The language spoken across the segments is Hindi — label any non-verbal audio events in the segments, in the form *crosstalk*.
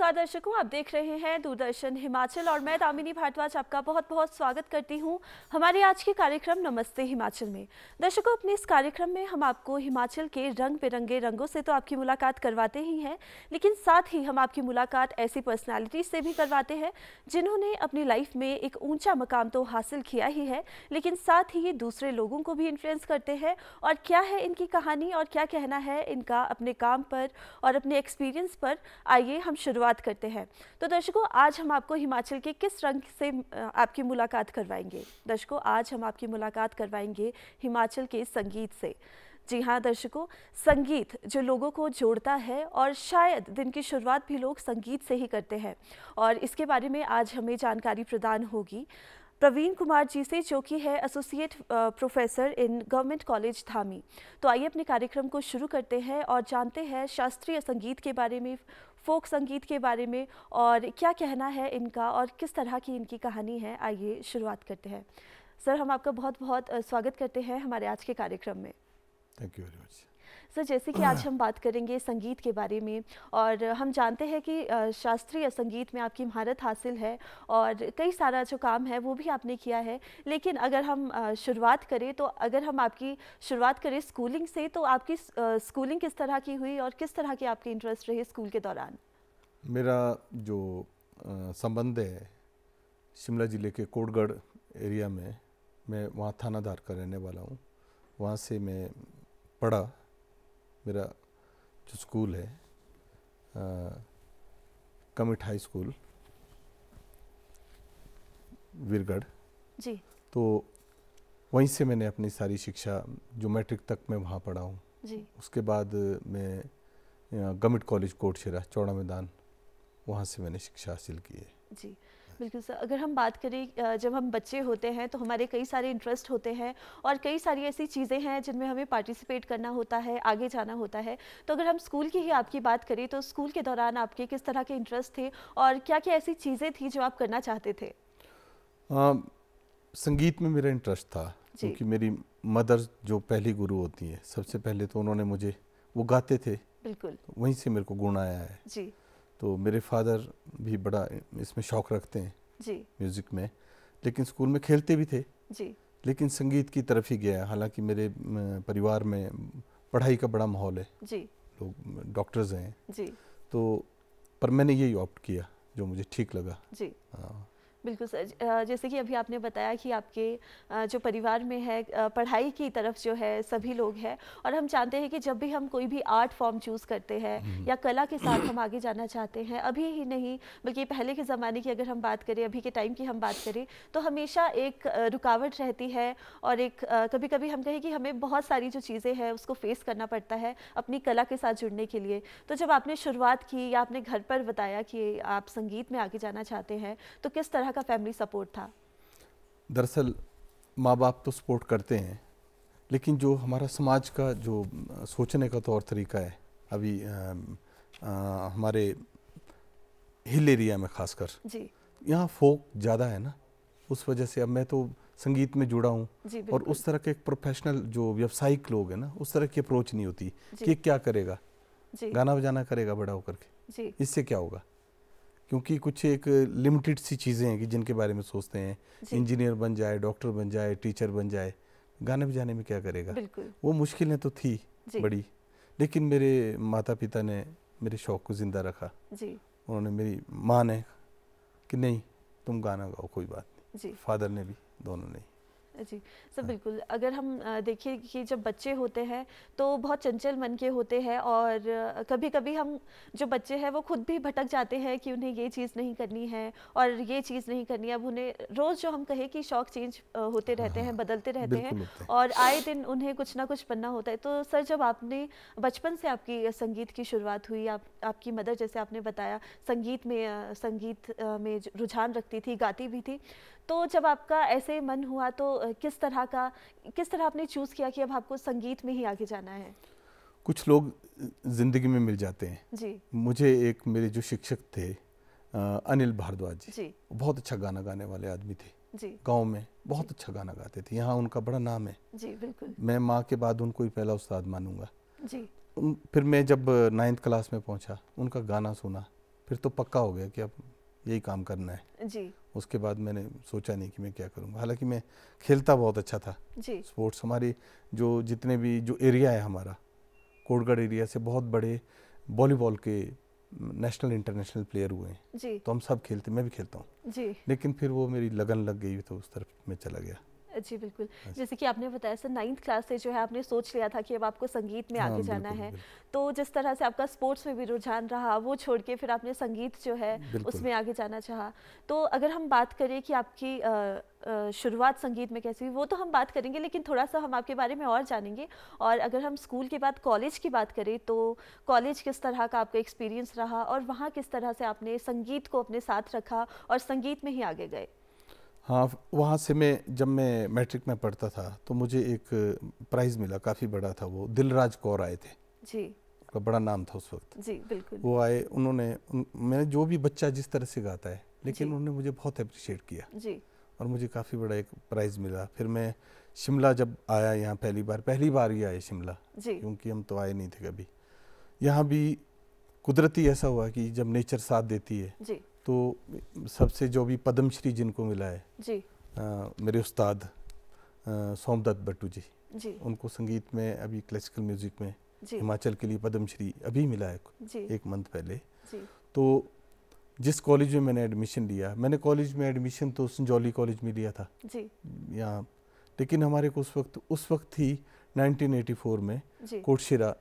नमस्कार दर्शकों आप देख रहे हैं दूरदर्शन हिमाचल और मैं दामिनी भारद्वाज आपका बहुत बहुत स्वागत करती हूं हमारे आज के कार्यक्रम नमस्ते हिमाचल में दर्शकों अपने इस कार्यक्रम में हम आपको हिमाचल के रंग बिरंगे रंगों से तो आपकी मुलाकात करवाते ही हैं लेकिन साथ ही हम आपकी मुलाकात ऐसी पर्सनैलिटी से भी करवाते हैं जिन्होंने अपनी लाइफ में एक ऊँचा मकाम तो हासिल किया ही है लेकिन साथ ही ये दूसरे लोगों को भी इन्फ्लुएंस करते हैं और क्या है इनकी कहानी और क्या कहना है इनका अपने काम पर और अपने एक्सपीरियंस पर आइए हम शुरुआत शुरुआत करते हैं तो दर्शकों आज हम आपको हिमाचल के किस रंग से आपकी मुलाकात करवाएंगे दर्शकों आज हम आपकी मुलाकात करवाएंगे हिमाचल के संगीत से जी हाँ दर्शकों संगीत जो लोगों को जोड़ता है और शायद दिन की शुरुआत भी लोग संगीत से ही करते हैं और इसके बारे में आज हमें जानकारी प्रदान होगी प्रवीण कुमार जी से जो कि है associate professor in government college Dhami तो आइए अपने कार्यक्रम को शुरू करते हैं और जानते हैं शास्त्रीय संगीत के बारे में फोक संगीत के बारे में और क्या कहना है इनका और किस तरह की इनकी कहानी है आइए शुरुआत करते हैं सर हम आपका बहुत बहुत स्वागत करते हैं हमारे आज के कार्यक्रम में thank you very much sir जैसे कि आज हम बात करेंगे संगीत के बारे में और हम जानते हैं कि शास्त्रीय संगीत में आपकी महारत हासिल है और कई सारा जो काम है वो भी आपने किया है लेकिन अगर हम शुरुआत करें तो अगर हम आपकी शुरुआत करें स्कूलिंग से तो आपकी स्कूलिंग किस तरह की हुई और किस तरह के आपके इंटरेस्ट रहे स्कूल के दौरान मेरा जो संबंध है शिमला ज़िले के कोटगढ़ एरिया में मैं वहाँ थानाधार का रहने वाला हूँ वहाँ से मैं पढ़ा मेरा जो स्कूल है कमिट हाई स्कूल वीरगढ़ जी तो वहीं से मैंने अपनी सारी शिक्षा जो मैट्रिक तक मैं वहाँ पढ़ा हूँ उसके बाद मैं गमिट कॉलेज कोटशेरा चौड़ा मैदान वहाँ से मैंने शिक्षा हासिल की है जी बिल्कुल सर अगर हम बात करें जब हम बच्चे होते हैं तो हमारे कई सारे इंटरेस्ट होते हैं और कई सारी ऐसी चीज़ें हैं जिनमें हमें पार्टिसिपेट करना होता है आगे जाना होता है तो अगर हम स्कूल की ही आपकी बात करें तो स्कूल के दौरान आपके किस तरह के इंटरेस्ट थे और क्या क्या ऐसी चीज़ें थी जो आप करना चाहते थे आ, संगीत में मेरा इंटरेस्ट था क्योंकि मेरी मदर जो पहली गुरु होती हैं सबसे पहले तो उन्होंने मुझे वो गाते थे बिल्कुल वहीं से मेरे को गुण आया है जी तो मेरे फादर भी बड़ा इसमें शौक रखते हैं जी म्यूज़िक में लेकिन स्कूल में खेलते भी थे जी लेकिन संगीत की तरफ ही गया हालांकि मेरे परिवार में पढ़ाई का बड़ा माहौल है जी लोग डॉक्टर्स हैं जी तो पर मैंने यही ऑप्ट किया जो मुझे ठीक लगा जी हाँ बिल्कुल सर जैसे कि अभी आपने बताया कि आपके जो परिवार में है पढ़ाई की तरफ जो है सभी लोग हैं और हम चाहते हैं कि जब भी हम कोई भी आर्ट फॉर्म चूज़ करते हैं हम्म। या कला के साथ *clears throat* हम आगे जाना चाहते हैं अभी ही नहीं बल्कि पहले के ज़माने की अगर हम बात करें अभी के टाइम की हम बात करें तो हमेशा एक रुकावट रहती है और एक कभी कभी हम कहें कि हमें बहुत सारी जो चीज़ें हैं उसको फेस करना पड़ता है अपनी कला के साथ जुड़ने के लिए तो जब आपने शुरुआत की या आपने घर पर बताया कि आप संगीत में आगे जाना चाहते हैं तो किस तरह तरह का फैमिली सपोर्ट था दरअसल माँ बाप तो सपोर्ट करते हैं लेकिन जो हमारा समाज का जो सोचने का तौर तो तरीका है अभी आ, आ, हमारे हिल एरिया में खासकर जी यहाँ फोक ज़्यादा है ना उस वजह से अब मैं तो संगीत में जुड़ा हूँ और उस तरह के एक प्रोफेशनल जो व्यवसायिक लोग हैं ना उस तरह की अप्रोच नहीं होती कि क्या करेगा गाना बजाना करेगा बड़ा होकर के इससे क्या होगा क्योंकि कुछ एक लिमिटेड सी चीज़ें हैं कि जिनके बारे में सोचते हैं इंजीनियर बन जाए डॉक्टर बन जाए टीचर बन जाए गाने बजाने में क्या करेगा वो मुश्किलें तो थी बड़ी लेकिन मेरे माता पिता ने मेरे शौक़ को ज़िंदा रखा उन्होंने मेरी माँ ने कि नहीं तुम गाना गाओ कोई बात नहीं फादर ने भी दोनों ने जी सर हाँ। बिल्कुल अगर हम देखिए कि जब बच्चे होते हैं तो बहुत चंचल मन के होते हैं और कभी कभी हम जो बच्चे हैं वो खुद भी भटक जाते हैं कि उन्हें ये चीज़ नहीं करनी है और ये चीज़ नहीं करनी है अब उन्हें रोज़ जो हम कहें कि शौक चेंज होते हाँ, रहते हैं हाँ। बदलते रहते हैं और आए दिन उन्हें कुछ ना कुछ बनना होता है तो सर जब आपने बचपन से आपकी संगीत की शुरुआत हुई आप आपकी मदर जैसे आपने बताया संगीत में संगीत में रुझान रखती थी गाती भी थी तो जब आपका ऐसे मन हुआ तो किस तरह का किस तरह आपने चूज़ किया कि अब आपको संगीत में ही आगे जाना है कुछ लोग ज़िंदगी में मिल जाते हैं जी मुझे एक मेरे जो शिक्षक थे अनिल भारद्वाज जी, जी बहुत अच्छा गाना गाने वाले आदमी थे गांव में बहुत अच्छा गाना गाते थे यहाँ उनका बड़ा नाम है जी बिल्कुल मैं माँ के बाद उनको ही पहला उस्ताद मानूंगा जी फिर मैं जब नाइन्थ क्लास में पहुंचा उनका गाना सुना फिर तो पक्का हो गया कि अब यही काम करना है जी उसके बाद मैंने सोचा नहीं कि मैं क्या करूँगा हालांकि मैं खेलता बहुत अच्छा था जी स्पोर्ट्स हमारी जो जितने भी जो एरिया है हमारा कोटगढ़ एरिया से बहुत बड़े वॉलीबॉल के नेशनल इंटरनेशनल प्लेयर हुए हैं तो हम सब खेलते मैं भी खेलता हूँ लेकिन फिर वो मेरी लगन लग गई तो उस तरफ मैं चला गया जी बिल्कुल हाँ जैसे कि आपने बताया सर नाइन्थ क्लास से जो है आपने सोच लिया था कि अब आपको संगीत में हाँ, आगे जाना है तो जिस तरह से आपका स्पोर्ट्स में भी रुझान रहा वो छोड़ के फिर आपने संगीत जो है उसमें आगे जाना चाहा तो अगर हम बात करें कि आपकी शुरुआत संगीत में कैसी हुई वो तो हम बात करेंगे लेकिन थोड़ा सा हम आपके बारे में और जानेंगे और अगर हम स्कूल के बाद कॉलेज की बात करें तो कॉलेज किस तरह का आपका एक्सपीरियंस रहा और वहाँ किस तरह से आपने संगीत को अपने साथ रखा और संगीत में ही आगे गए हाँ वहाँ से मैं जब मैं मैट्रिक में पढ़ता था तो मुझे एक प्राइज़ मिला काफ़ी बड़ा था वो दिलराज कौर आए थे जी का बड़ा नाम था उस वक्त जी बिल्कुल वो आए उन्होंने उन, मैंने जो भी बच्चा जिस तरह से गाता है लेकिन उन्होंने मुझे बहुत अप्रिशिएट किया जी और मुझे काफ़ी बड़ा एक प्राइज़ मिला फिर मैं शिमला जब आया यहाँ पहली बार पहली बार ही आए शिमला क्योंकि हम तो आए नहीं थे कभी यहाँ भी कुदरती ऐसा हुआ कि जब नेचर साथ देती है तो सबसे जो भी पद्मश्री जिनको मिला है जी आ, मेरे उस्ताद सोमदत्त भट्टू जी जी उनको संगीत में अभी क्लासिकल म्यूजिक में हिमाचल के लिए पद्मश्री अभी मिला है एक मंथ पहले जी तो जिस कॉलेज में मैंने एडमिशन लिया मैंने कॉलेज में एडमिशन तो संजौली कॉलेज में लिया था जी यहाँ लेकिन हमारे को उस वक्त उस वक्त ही 1984 में कोटशिरा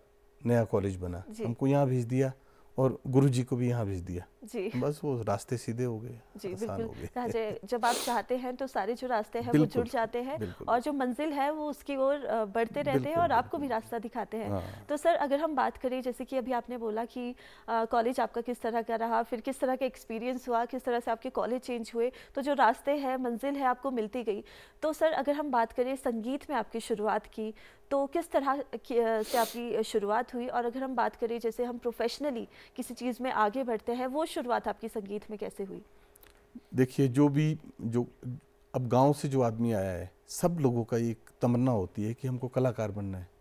नया कॉलेज बना हमको यहाँ भेज दिया और गुरु जी को भी यहाँ भेज दिया जी बस वो रास्ते सीधे हो गए जी बिल्कुल राजे जब आप चाहते हैं तो सारे जो रास्ते हैं वो जुड़ जाते हैं और जो मंजिल है वो उसकी ओर बढ़ते रहते हैं और आपको भी रास्ता दिखाते हैं हाँ। तो सर अगर हम बात करें जैसे कि अभी आपने बोला कि कॉलेज आपका किस तरह का रहा फिर किस तरह का एक्सपीरियंस हुआ किस तरह से आपके कॉलेज चेंज हुए तो जो रास्ते हैं मंजिल है आपको मिलती गई तो सर अगर हम बात करें संगीत में आपकी शुरुआत की तो किस तरह से आपकी शुरुआत हुई और अगर हम बात करें जैसे हम प्रोफेशनली किसी चीज़ में आगे बढ़ते हैं वो शुरुआत आपकी संगीत में कैसे हुई देखिए जो भी जो अब गांव से जो आदमी आया है सब लोगों का एक तमन्ना होती है कि हमको कलाकार बनना है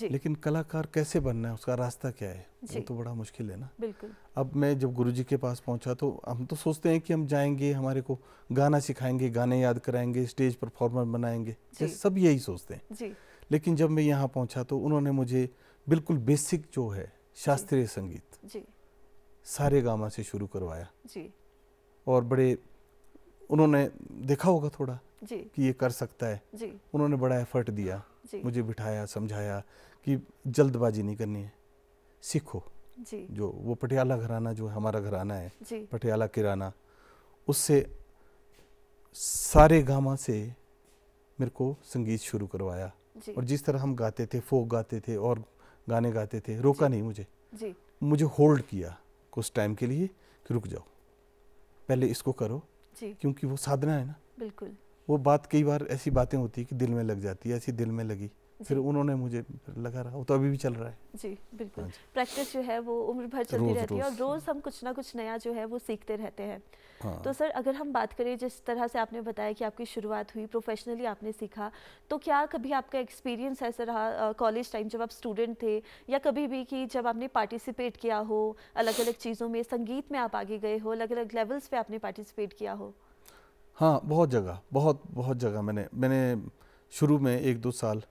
जी। लेकिन कलाकार कैसे बनना है उसका रास्ता क्या है वो तो बड़ा मुश्किल है ना बिल्कुल अब मैं जब गुरुजी के पास पहुंचा तो हम तो सोचते हैं कि हम जाएंगे हमारे को गाना सिखाएंगे गाने याद कराएंगे स्टेज परफॉर्मर बनाएंगे सब यही सोचते हैं जी। लेकिन जब मैं यहाँ पहुँचा तो उन्होंने मुझे बिल्कुल बेसिक जो है शास्त्रीय संगीत जी सारे गामा से शुरू करवाया जी और बड़े उन्होंने देखा होगा थोड़ा जी कि ये कर सकता है जी उन्होंने बड़ा एफर्ट दिया जी मुझे बिठाया समझाया कि जल्दबाजी नहीं करनी है सीखो जी जो वो पटियाला घराना जो हमारा घराना है पटियाला किराना उससे सारे गामा से मेरे को संगीत शुरू करवाया और जिस तरह हम गाते थे फोक गाते थे और गाने गाते थे रोका नहीं मुझे जी मुझे होल्ड किया कुछ टाइम के लिए कि रुक जाओ पहले इसको करो जी क्योंकि वो साधना है ना बिल्कुल वो बात कई बार ऐसी बातें होती है कि दिल में लग जाती है ऐसी दिल में लगी फिर उन्होंने मुझे लगा रहा वो तो अभी भी चल रहा है जी बिल्कुल हाँ प्रैक्टिस जो है वो उम्र भर चलती रोज, रहती है और रोज़ हम कुछ ना कुछ नया जो है वो सीखते रहते हैं हाँ। तो सर अगर हम बात करें जिस तरह से आपने बताया कि आपकी शुरुआत हुई प्रोफेशनली आपने सीखा तो क्या कभी आपका एक्सपीरियंस ऐसा रहा कॉलेज टाइम जब आप स्टूडेंट थे या कभी भी कि जब आपने पार्टिसिपेट किया हो अलग अलग चीज़ों में संगीत में आप आगे गए हो अलग अलग लेवल्स पर आपने पार्टिसिपेट किया हो हाँ बहुत जगह बहुत बहुत जगह मैंने मैंने शुरू में एक दो साल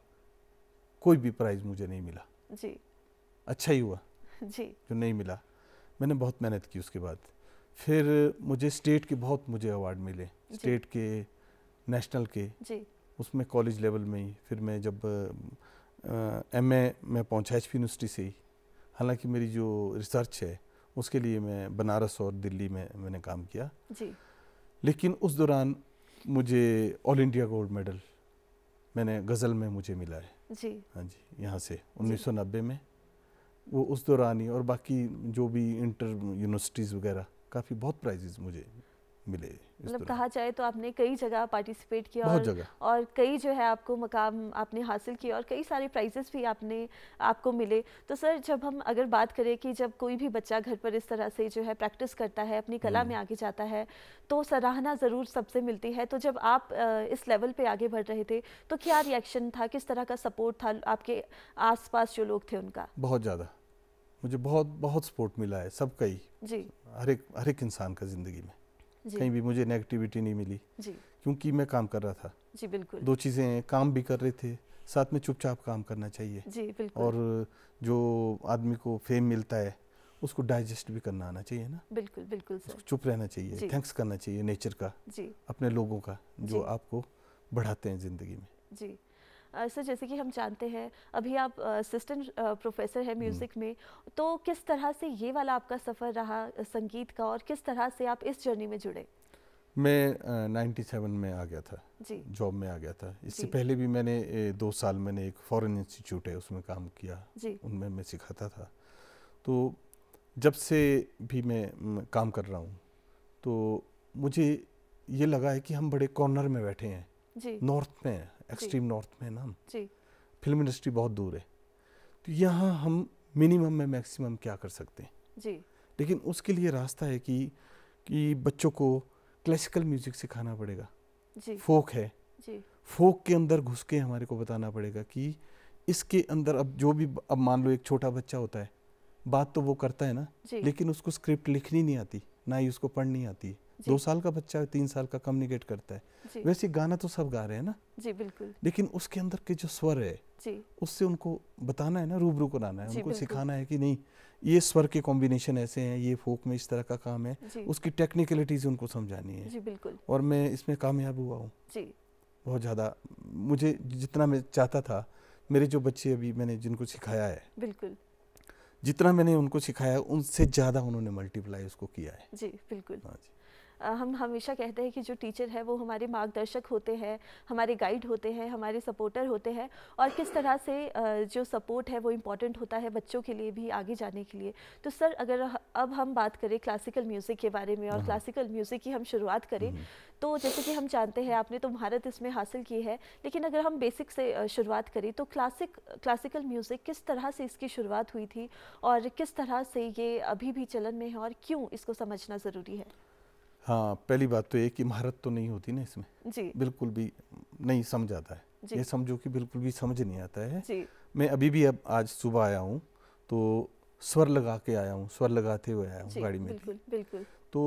कोई भी प्राइज़ मुझे नहीं मिला जी अच्छा ही हुआ *laughs* जी जो नहीं मिला मैंने बहुत मेहनत की उसके बाद फिर मुझे स्टेट के बहुत मुझे अवार्ड मिले स्टेट के नेशनल के जी उसमें कॉलेज लेवल में ही फिर मैं जब एम ए में पहुंचा एच यूनिवर्सिटी से ही हालांकि मेरी जो रिसर्च है उसके लिए मैं बनारस और दिल्ली में मैंने काम किया जी लेकिन उस दौरान मुझे ऑल इंडिया गोल्ड मेडल मैंने गज़ल में मुझे मिला है जी हाँ जी यहाँ से 1990 में वो उस दौरान ही और बाकी जो भी इंटर यूनिवर्सिटीज़ वगैरह काफ़ी बहुत प्राइजेज मुझे मिले मतलब कहा जाए तो आपने कई जगह पार्टिसिपेट किया बहुत और, और कई जो है आपको मकाम आपने हासिल किया और कई सारे प्राइजेस भी आपने आपको मिले तो सर जब हम अगर बात करें कि जब कोई भी बच्चा घर पर इस तरह से जो है प्रैक्टिस करता है अपनी कला में हम्म। आगे जाता है तो सराहना ज़रूर सबसे मिलती है तो जब आप इस लेवल पर आगे बढ़ रहे थे तो क्या रिएक्शन था किस तरह का सपोर्ट था आपके आस जो लोग थे उनका बहुत ज़्यादा मुझे बहुत बहुत सपोर्ट मिला है सबका ही जी हर एक हर एक इंसान का ज़िंदगी में कहीं भी मुझे नेगेटिविटी नहीं मिली क्योंकि मैं काम कर रहा था जी बिल्कुल दो चीज़ें काम भी कर रहे थे साथ में चुपचाप काम करना चाहिए जी बिल्कुल और जो आदमी को फेम मिलता है उसको डाइजेस्ट भी करना आना चाहिए ना बिल्कुल बिल्कुल सर चुप रहना चाहिए थैंक्स करना चाहिए नेचर का जी अपने लोगों का जो आपको बढ़ाते हैं ज़िंदगी में जी सर जैसे कि हम जानते हैं अभी आप असिस्टेंट प्रोफेसर हैं म्यूज़िक हम्म। में तो किस तरह से ये वाला आपका सफ़र रहा संगीत का और किस तरह से आप इस जर्नी में जुड़े मैं नाइन्टी सेवन में आ गया था जी जॉब में आ गया था इससे पहले भी मैंने ए, दो साल मैंने एक फॉरेन इंस्टीट्यूट है उसमें काम किया जी उनमें मैं सिखाता था तो जब से भी मैं काम कर रहा हूँ तो मुझे ये लगा है कि हम बड़े कॉर्नर में बैठे हैं नॉर्थ में एक्सट्रीम नॉर्थ में ना जी फिल्म इंडस्ट्री बहुत दूर है तो यहाँ हम मिनिमम में मैक्सिमम क्या कर सकते हैं जी लेकिन उसके लिए रास्ता है कि कि बच्चों को क्लासिकल म्यूजिक सिखाना पड़ेगा जी फोक है जी फोक के अंदर घुस के हमारे को बताना पड़ेगा कि इसके अंदर अब जो भी अब मान लो एक छोटा बच्चा होता है बात तो वो करता है ना लेकिन उसको स्क्रिप्ट लिखनी नहीं आती ना ही उसको पढ़नी आती है दो साल का बच्चा तीन साल का कम्युनिकेट करता है वैसे गाना तो सब गा रहे हैं ना जी बिल्कुल लेकिन उसके अंदर के जो स्वर है जी। उससे उनको बताना है ना रूबरू कराना है उनको सिखाना है कि नहीं ये स्वर के कॉम्बिनेशन ऐसे हैं ये फोक में इस तरह का काम है उसकी टेक्निकलिटीज उनको समझानी है जी बिल्कुल और मैं इसमें कामयाब हुआ हूँ बहुत ज़्यादा मुझे जितना मैं चाहता था मेरे जो बच्चे अभी मैंने जिनको सिखाया है बिल्कुल जितना मैंने उनको सिखाया उनसे ज़्यादा उन्होंने मल्टीप्लाई उसको किया है जी बिल्कुल हाँ जी हम हमेशा कहते हैं कि जो टीचर है वो हमारे मार्गदर्शक होते हैं हमारे गाइड होते हैं हमारे सपोर्टर होते हैं और किस तरह से जो सपोर्ट है वो इम्पॉर्टेंट होता है बच्चों के लिए भी आगे जाने के लिए तो सर अगर अब हम बात करें क्लासिकल म्यूज़िक के बारे में और हाँ। क्लासिकल म्यूज़िक की हम शुरुआत करें हम्म। तो जैसे कि हम जानते हैं आपने तो महारत इसमें हासिल की है लेकिन अगर हम बेसिक से शुरुआत करें तो क्लासिक क्लासिकल म्यूज़िक किस तरह से इसकी शुरुआत हुई थी और किस तरह से ये अभी भी चलन में है और क्यों इसको समझना ज़रूरी है हाँ पहली बात तो ये कि महारत तो नहीं होती ना इसमें जी बिल्कुल भी नहीं समझ आता है ये समझो कि बिल्कुल भी समझ नहीं आता है जी मैं अभी भी अब आज सुबह आया हूँ तो स्वर लगा के आया हूँ स्वर लगाते हुए आया हूँ गाड़ी में बिल्कुल बिल्कुल तो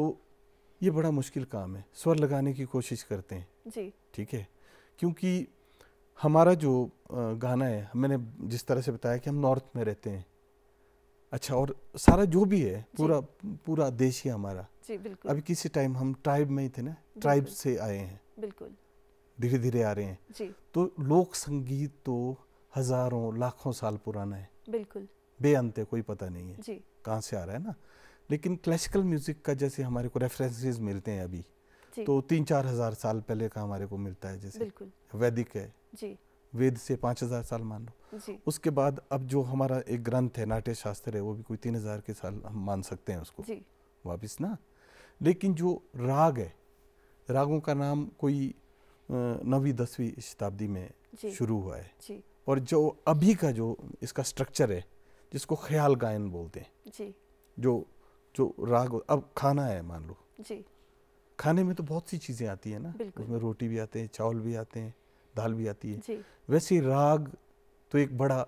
ये बड़ा मुश्किल काम है स्वर लगाने की कोशिश करते हैं जी ठीक है क्योंकि हमारा जो गाना है मैंने जिस तरह से बताया कि हम नॉर्थ में रहते हैं अच्छा और सारा जो भी है पूरा पूरा देश ही हमारा जी बिल्कुल अभी किसी टाइम हम ट्राइब में ही थे ना ट्राइब से आए हैं बिल्कुल धीरे धीरे आ रहे हैं जी तो लोक संगीत तो हजारों लाखों साल पुराना है बिल्कुल बेअंत है कोई पता नहीं है जी कहाँ से आ रहा है ना लेकिन क्लासिकल म्यूजिक का जैसे हमारे को रेफरेंसेस मिलते हैं अभी तो तीन चार हजार साल पहले का हमारे को मिलता है जैसे वैदिक है जी वेद से पाँच हज़ार साल मान लो उसके बाद अब जो हमारा एक ग्रंथ है नाट्य शास्त्र है वो भी कोई तीन हज़ार के साल हम मान सकते हैं उसको वापिस ना लेकिन जो राग है रागों का नाम कोई नवी दसवीं शताब्दी में शुरू हुआ है और जो अभी का जो इसका स्ट्रक्चर है जिसको ख्याल गायन बोलते हैं जी जो जो राग अब खाना है मान लो जी खाने में तो बहुत सी चीज़ें आती है ना उसमें रोटी भी आते हैं चावल भी आते हैं दाल भी आती है वैसे राग तो एक बड़ा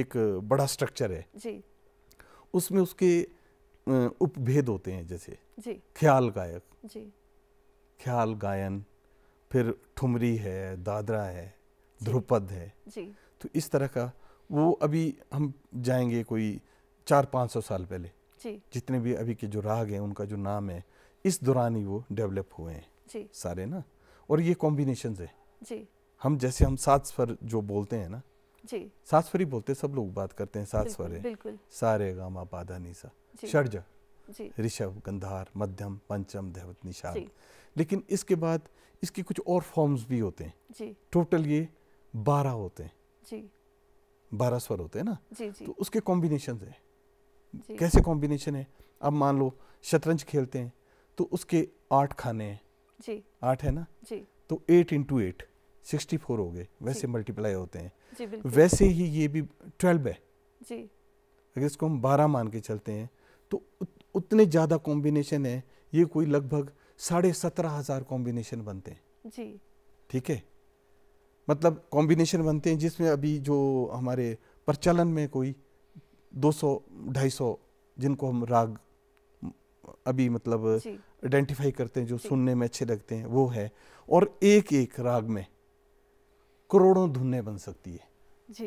एक बड़ा स्ट्रक्चर है जी उसमें उसके उपभेद होते हैं जैसे जी ख्याल गायक जी ख्याल गायन फिर ठुमरी है दादरा है ध्रुपद है जी तो इस तरह का वो अभी हम जाएंगे कोई चार पाँच सौ साल पहले जी जितने भी अभी के जो राग हैं उनका जो नाम है इस दौरान ही वो डेवलप हुए हैं जी सारे ना और ये कॉम्बिनेशन है जी हम जैसे हम सात स्वर जो बोलते हैं ना जी सात स्वर ही बोलते हैं सब लोग बात करते हैं सात स्वर बिल्कुल सारे गामा पादा निशा षडज ऋषभ गंधार मध्यम पंचम दैवत निषाद लेकिन इसके बाद इसके कुछ और फॉर्म्स भी होते हैं जी टोटल ये बारह होते हैं जी बारह स्वर होते हैं ना जी जी तो उसके कॉम्बिनेशन है कैसे कॉम्बिनेशन है अब मान लो शतरंज खेलते हैं तो उसके आठ खाने हैं जी आठ है ना जी तो eight into eight sixty four हो गए वैसे मल्टीप्लाई होते हैं जी, वैसे ही ये भी ट्वेल्व है जी अगर इसको हम बारह मान के चलते हैं तो उत, उतने ज़्यादा कॉम्बिनेशन है ये कोई लगभग साढ़े सत्रह हज़ार कॉम्बिनेशन बनते हैं जी ठीक है मतलब कॉम्बिनेशन बनते हैं जिसमें अभी जो हमारे प्रचलन में कोई 200 सौ जिनको हम राग अभी मतलब आइडेंटिफाई करते हैं जो सुनने में अच्छे लगते हैं वो है और एक एक राग में करोड़ों धुनें बन सकती है जी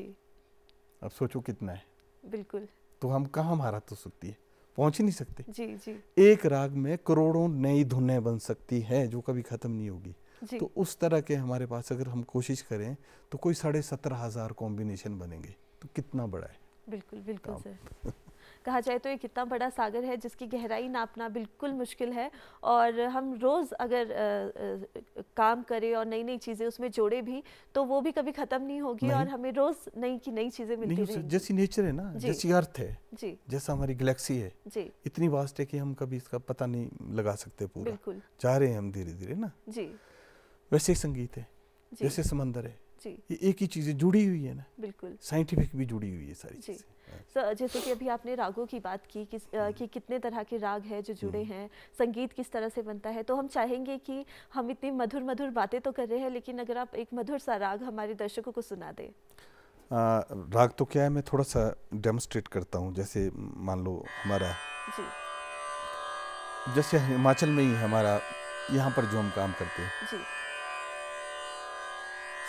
अब सोचो कितना है बिल्कुल तो हम कहा हमारा तो सकती है पहुंच ही नहीं सकते जी जी एक राग में करोड़ों नई धुनें बन सकती है जो कभी खत्म नहीं होगी तो उस तरह के हमारे पास अगर हम कोशिश करें तो कोई साढ़े सत्रह हजार कॉम्बिनेशन बनेंगे तो कितना बड़ा है बिल्कुल बिल्कुल सर *laughs* कहा जाए तो ये कितना बड़ा सागर है जिसकी गहराई नापना बिल्कुल मुश्किल है और हम रोज़ अगर आ, आ, काम करें और नई नई चीज़ें उसमें जोड़े भी तो वो भी कभी ख़त्म नहीं होगी और हमें रोज़ नई की नई चीज़ें मिलती रहेंगी जैसी नेचर है ना जैसी अर्थ है जी जैसा हमारी गैलेक्सी है जी इतनी वास्ट है कि हम कभी इसका पता नहीं लगा सकते पूरा जा रहे हैं हम धीरे धीरे ना जी वैसे संगीत है जैसे समंदर है ये एक ही चीजें जुड़ी हुई है ना बिल्कुल साइंटिफिक भी जुड़ी हुई है सारी चीजें सर uh, जैसे कि अभी आपने रागों की बात की uh, कि, आ, हम्म। कि कितने तरह के राग हैं जो जुड़े हम्म। हैं संगीत किस तरह से बनता है तो हम चाहेंगे कि हम इतनी मधुर मधुर बातें तो कर रहे हैं लेकिन अगर आप एक मधुर सा राग हमारे दर्शकों को सुना दें राग तो क्या है मैं थोड़ा सा डेमोस्ट्रेट करता हूँ जैसे मान लो हमारा जी जैसे हिमाचल में ही हमारा यहाँ पर जो हम काम करते हैं जी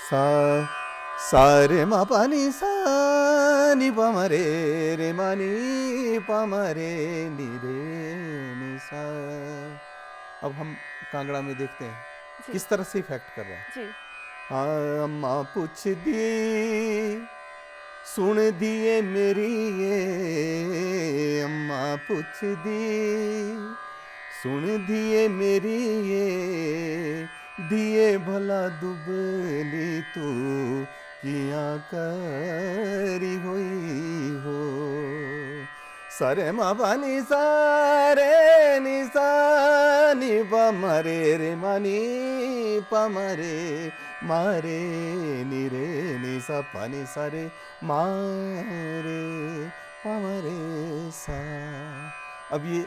सा सारे मा पानी सा మని పమరే रे మని పमरे नी रे निशा अब हम कांगड़ा में देखते हैं किस तरह से इफेक्ट कर रहा है हाँ अम्मा पूछ दी सुन दिए मेरी ये अम्मा पूछ दी सुन दिए मेरी ये दिए भला दुबली तू किया करी हुई हो सरे मानी सारे निशानी पमरे रे मनी पमरे मारे निरे निसा पानी सरे मारे पमरे सा अब ये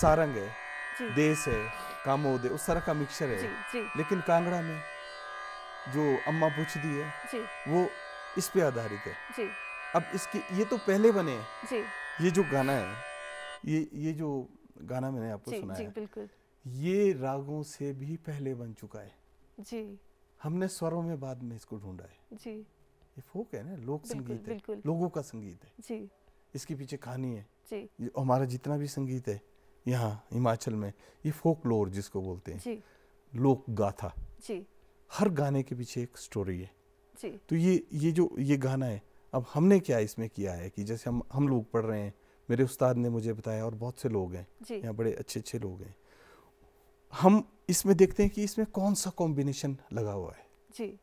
सारंग है देश है कामोदे उस तरह का मिक्सर है लेकिन कांगड़ा में जो अम्मा पूछती है जी। वो इस पे आधारित है जी। अब इसके ये तो पहले बने हैं जी। ये जो गाना है ये ये जो गाना मैंने आपको जी, सुनाया जी, बिल्कुल ये रागों से भी पहले बन चुका है जी हमने स्वरों में बाद में इसको ढूंढा है जी ये फोक है ना लोक संगीत है लोगों का संगीत है जी इसके पीछे कहानी है जी हमारा जितना भी संगीत है यहाँ हिमाचल में ये फोक लोर जिसको बोलते हैं लोक गाथा जी हर गाने के पीछे एक स्टोरी है जी तो ये ये जो ये गाना है अब हमने क्या इसमें किया है कि जैसे हम हम लोग पढ़ रहे हैं मेरे उस्ताद ने मुझे बताया और बहुत से लोग हैं यहाँ बड़े अच्छे अच्छे लोग हैं हम इसमें देखते हैं कि इसमें कौन सा कॉम्बिनेशन लगा हुआ है जी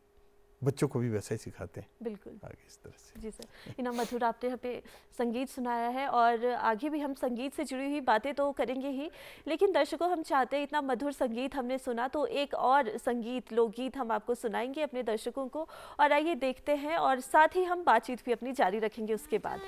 बच्चों को भी वैसा ही सिखाते हैं बिल्कुल आगे इस तरह से जी सर इना मधुर आपने हमें संगीत सुनाया है और आगे भी हम संगीत से जुड़ी हुई बातें तो करेंगे ही लेकिन दर्शकों हम चाहते हैं इतना मधुर संगीत हमने सुना तो एक और संगीत लोकगीत हम आपको सुनाएंगे अपने दर्शकों को और आइए देखते हैं और साथ ही हम बातचीत भी अपनी जारी रखेंगे उसके बाद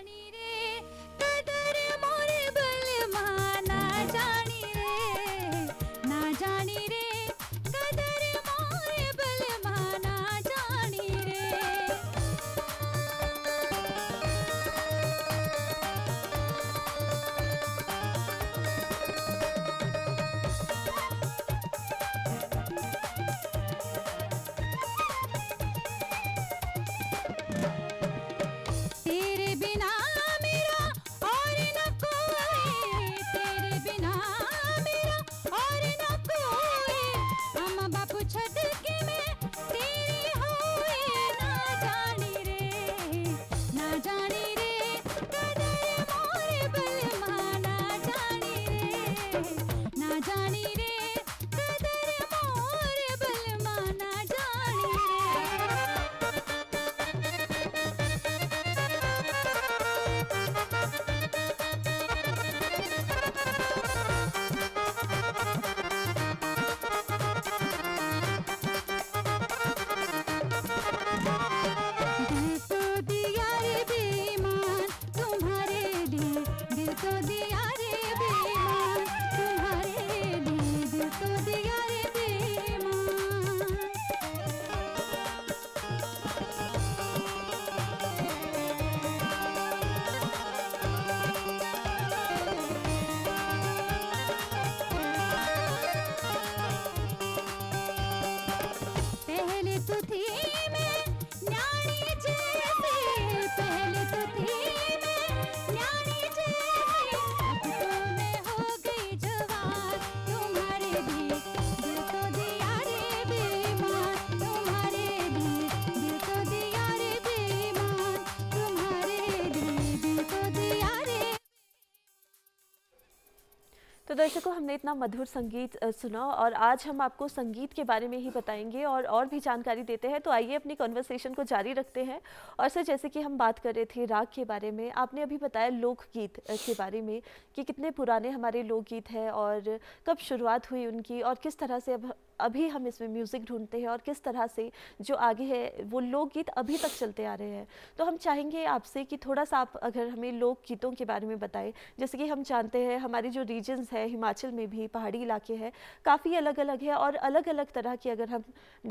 दर्शकों हमने इतना मधुर संगीत सुना और आज हम आपको संगीत के बारे में ही बताएंगे और और भी जानकारी देते हैं तो आइए अपनी कॉन्वर्सेशन को जारी रखते हैं और सर जैसे कि हम बात कर रहे थे राग के बारे में आपने अभी बताया लोकगीत के बारे में कि कितने पुराने हमारे लोकगीत हैं और कब शुरुआत हुई उनकी और किस तरह से अब अभी हम इसमें म्यूज़िक ढूंढते हैं और किस तरह से जो आगे है वो लोकगीत अभी तक चलते आ रहे हैं तो हम चाहेंगे आपसे कि थोड़ा सा आप अगर हमें लोकगीतों के बारे में बताएं जैसे कि हम जानते हैं हमारी जो रीजन्स है हिमाचल में भी पहाड़ी इलाके हैं काफ़ी अलग अलग है और अलग अलग तरह की अगर हम